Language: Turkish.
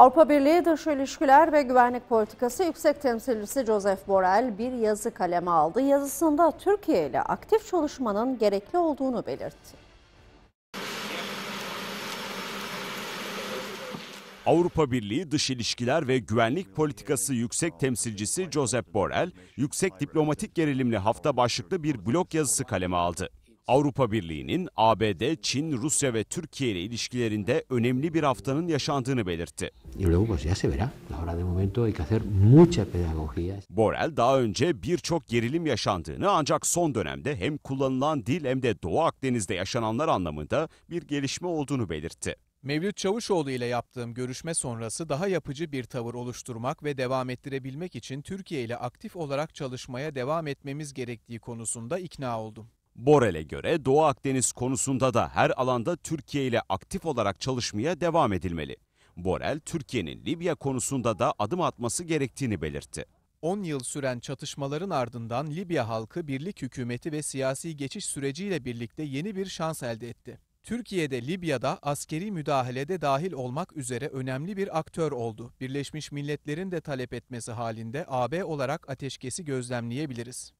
Avrupa Birliği Dış İlişkiler ve Güvenlik Politikası Yüksek Temsilcisi Joseph Borrell bir yazı kaleme aldı. Yazısında Türkiye ile aktif çalışmanın gerekli olduğunu belirtti. Avrupa Birliği Dış İlişkiler ve Güvenlik Politikası Yüksek Temsilcisi Josep Borrell, yüksek diplomatik gerilimli hafta başlıklı bir blok yazısı kaleme aldı. Avrupa Birliği'nin ABD, Çin, Rusya ve Türkiye ile ilişkilerinde önemli bir haftanın yaşandığını belirtti. Borel daha önce birçok gerilim yaşandığını ancak son dönemde hem kullanılan dil hem de Doğu Akdeniz'de yaşananlar anlamında bir gelişme olduğunu belirtti. Mevlüt Çavuşoğlu ile yaptığım görüşme sonrası daha yapıcı bir tavır oluşturmak ve devam ettirebilmek için Türkiye ile aktif olarak çalışmaya devam etmemiz gerektiği konusunda ikna oldum. Borel'e göre Doğu Akdeniz konusunda da her alanda Türkiye ile aktif olarak çalışmaya devam edilmeli. Borel, Türkiye'nin Libya konusunda da adım atması gerektiğini belirtti. 10 yıl süren çatışmaların ardından Libya halkı birlik hükümeti ve siyasi geçiş süreciyle birlikte yeni bir şans elde etti. Türkiye'de Libya'da askeri müdahalede dahil olmak üzere önemli bir aktör oldu. Birleşmiş Milletler'in de talep etmesi halinde AB olarak ateşkesi gözlemleyebiliriz.